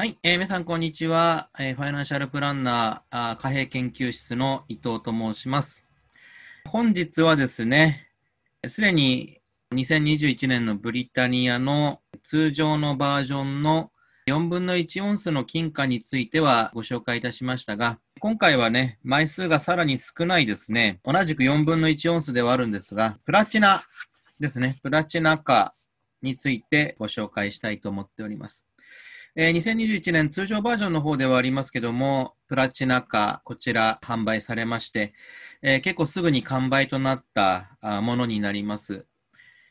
はい、えー、皆さん、こんにちは、えー、ファイナンシャルプランナーあ貨幣研究室の伊藤と申します。本日はですね、すでに2021年のブリタニアの通常のバージョンの4分の1オンスの金貨についてはご紹介いたしましたが、今回はね、枚数がさらに少ないですね、同じく4分の1オンスではあるんですが、プラチナですね、プラチナ化についてご紹介したいと思っております。えー、2021年通常バージョンの方ではありますけども、プラチナ化、こちら販売されまして、えー、結構すぐに完売となったものになります。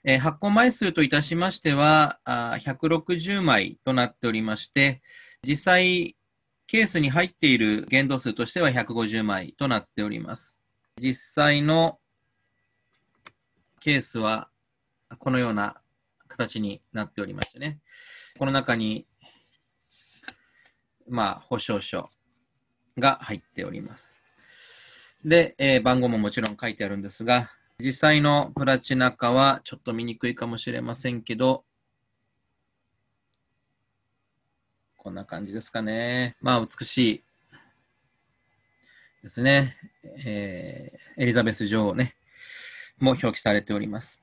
えー、発行枚数といたしましてはあ、160枚となっておりまして、実際ケースに入っている限度数としては150枚となっております。実際のケースはこのような形になっておりましてね、この中にまあ、保証書が入っております。で、えー、番号ももちろん書いてあるんですが、実際のプラチナ化はちょっと見にくいかもしれませんけど、こんな感じですかね。まあ、美しいですね。えー、エリザベス女王ね、も表記されております。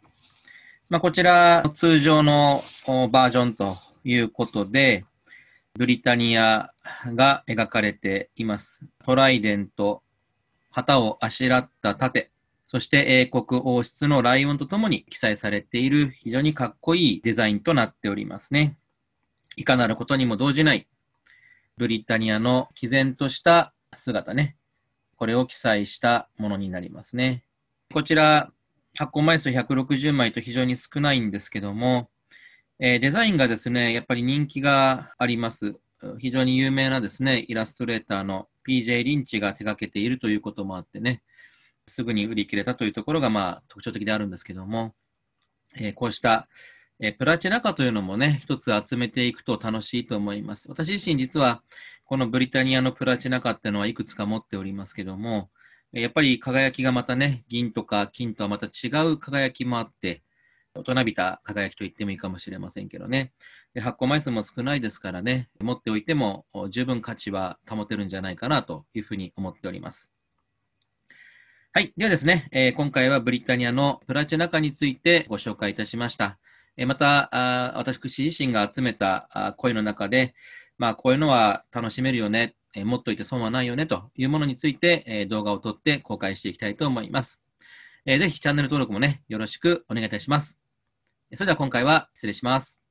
まあ、こちら、通常のバージョンということで、ブリタニアが描かれています。トライデント、旗をあしらった盾、そして英国王室のライオンとともに記載されている非常にかっこいいデザインとなっておりますね。いかなることにも動じないブリタニアの毅然とした姿ね。これを記載したものになりますね。こちら、発行枚数160枚と非常に少ないんですけども、えー、デザインがですね、やっぱり人気があります。非常に有名なですね、イラストレーターの PJ リンチが手掛けているということもあってね、すぐに売り切れたというところがまあ特徴的であるんですけども、えー、こうした、えー、プラチナ化というのもね、一つ集めていくと楽しいと思います。私自身実はこのブリタニアのプラチナ化っていうのはいくつか持っておりますけども、やっぱり輝きがまたね、銀とか金とはまた違う輝きもあって、大人びた輝きと言ってもいいかもしれませんけどね。で発行枚数も少ないですからね、持っておいても十分価値は保てるんじゃないかなというふうに思っております。はい。ではですね、えー、今回はブリタニアのプラチナ化についてご紹介いたしました。えー、またあ、私自身が集めたあ声の中で、まあ、こういうのは楽しめるよね、えー、持っといて損はないよねというものについて、え動画を撮って公開していきたいと思います。えー、ぜひチャンネル登録もね、よろしくお願いいたします。それでは今回は失礼します。